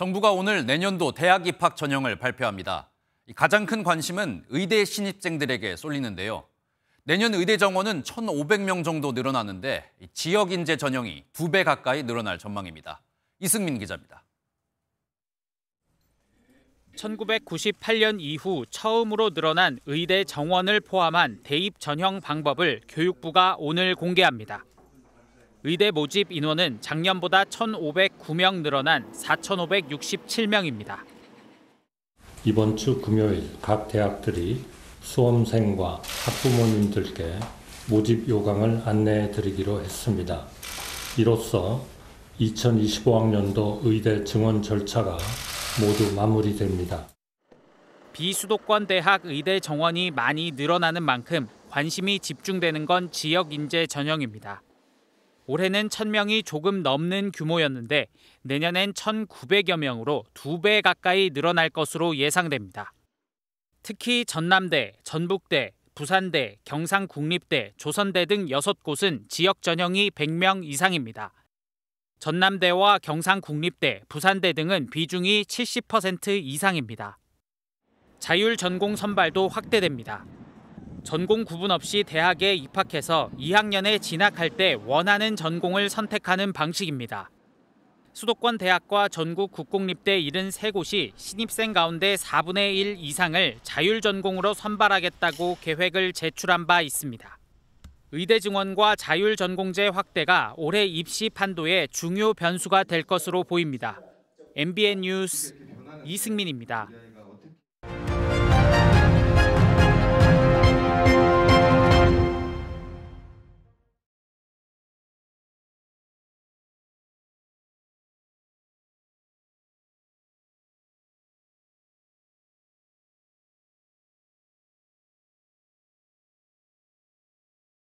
정부가 오늘 내년도 대학 입학 전형을 발표합니다. 가장 큰 관심은 의대 신입생들에게 쏠리는데요. 내년 의대 정원은 1,500명 정도 늘어나는데 지역 인재 전형이 두 배 가까이 늘어날 전망입니다. 이승민 기자입니다. 1998년 이후 처음으로 늘어난 의대 정원을 포함한 대입 전형 방법을 교육부가 오늘 공개합니다. 의대 모집 인원은 작년보다 1,509명 늘어난 4,567명입니다. 이번 주 금요일 각 대학들이 수험생과 학부모님들께 모집 요강을 안내해 드리기로 했습니다. 이로써 2025학년도 의대 증원 절차가 모두 마무리됩니다. 비수도권 대학 의대 정원이 많이 늘어나는 만큼 관심이 집중되는 건 지역 인재 전형입니다. 올해는 1000명이 조금 넘는 규모였는데 내년엔 1900여 명으로 두 배 가까이 늘어날 것으로 예상됩니다. 특히 전남대, 전북대, 부산대, 경상국립대, 조선대 등 6곳은 지역 전형이 100명 이상입니다. 전남대와 경상국립대, 부산대 등은 비중이 70% 이상입니다. 자율 전공 선발도 확대됩니다. 전공 구분 없이 대학에 입학해서 2학년에 진학할 때 원하는 전공을 선택하는 방식입니다. 수도권 대학과 전국 국공립대 73곳이 신입생 가운데 4분의 1 이상을 자율 전공으로 선발하겠다고 계획을 제출한 바 있습니다. 의대 증원과 자율 전공제 확대가 올해 입시 판도의 중요 변수가 될 것으로 보입니다. MBN 뉴스 이승민입니다.